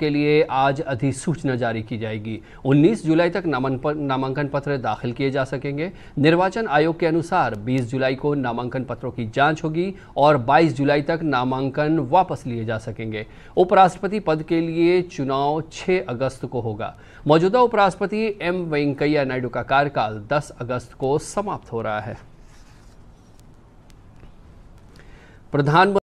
के लिए आज अधिसूचना जारी की जाएगी 19 जुलाई तक नामांकन पत्र दाखिल किए जा सकेंगे निर्वाचन आयोग के अनुसार 20 जुलाई को नामांकन पत्रों की जांच होगी और 22 जुलाई तक नामांकन वापस लिए जा सकेंगे उपराष्ट्रपति पद के लिए चुनाव 6 अगस्त को होगा मौजूदा उपराष्ट्रपति एम वेंकैया नायडू का कार्यकाल दस अगस्त को समाप्त हो रहा है प्रधानमंत्री